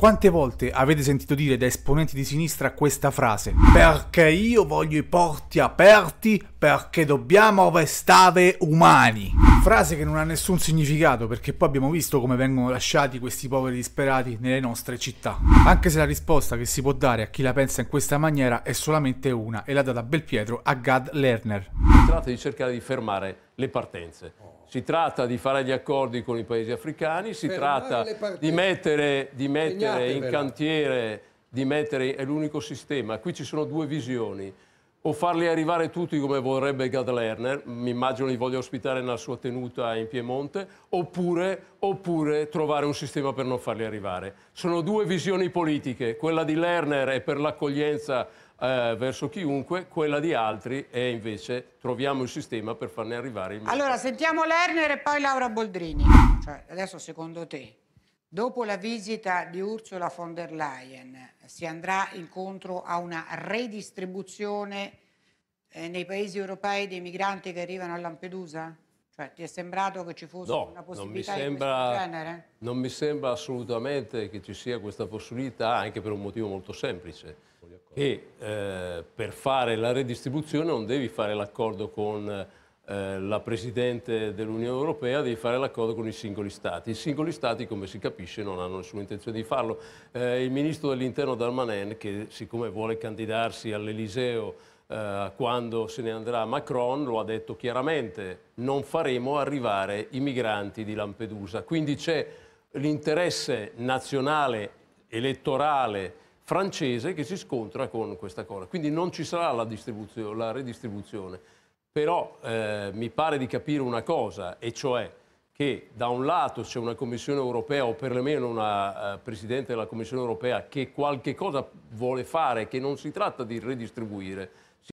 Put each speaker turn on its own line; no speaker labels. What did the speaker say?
Quante volte avete sentito dire da esponenti di sinistra questa frase? Perché io voglio i porti aperti perché dobbiamo restare umani frase che non ha nessun significato perché poi abbiamo visto come vengono lasciati questi poveri disperati nelle nostre città. Anche se la risposta che si può dare a chi la pensa in questa maniera è solamente una e l'ha data Belpietro a Gad Lerner. Si tratta di cercare di fermare le partenze. Si
tratta di fare gli accordi con i paesi africani, si tratta di mettere, di mettere in cantiere, di mettere, è l'unico sistema. Qui ci sono due visioni o farli arrivare tutti come vorrebbe Gad Lerner, mi immagino li voglia ospitare nella sua tenuta in Piemonte, oppure, oppure, trovare un sistema per non farli arrivare. Sono due visioni politiche, quella di Lerner è per l'accoglienza eh, verso chiunque, quella di altri è invece troviamo il sistema per farne arrivare il meglio.
Allora sentiamo Lerner e poi Laura Boldrini, cioè, adesso secondo te Dopo la visita di Ursula von der Leyen si andrà incontro a una redistribuzione eh, nei paesi europei dei migranti che arrivano a Lampedusa? Cioè, ti è sembrato che ci fosse no, una possibilità non mi sembra, di genere?
Non mi sembra assolutamente che ci sia questa possibilità, anche per un motivo molto semplice, che eh, per fare la redistribuzione non devi fare l'accordo con eh, eh, la Presidente dell'Unione Europea di fare l'accordo con i singoli Stati. I singoli Stati, come si capisce, non hanno nessuna intenzione di farlo. Eh, il Ministro dell'Interno Darmanin, che siccome vuole candidarsi all'Eliseo eh, quando se ne andrà Macron, lo ha detto chiaramente, non faremo arrivare i migranti di Lampedusa. Quindi c'è l'interesse nazionale, elettorale, francese che si scontra con questa cosa. Quindi non ci sarà la, la redistribuzione però eh, mi pare di capire una cosa, e cioè che da un lato c'è una Commissione europea o perlomeno una uh, Presidente della Commissione europea che qualche cosa vuole fare, che non si tratta di redistribuire,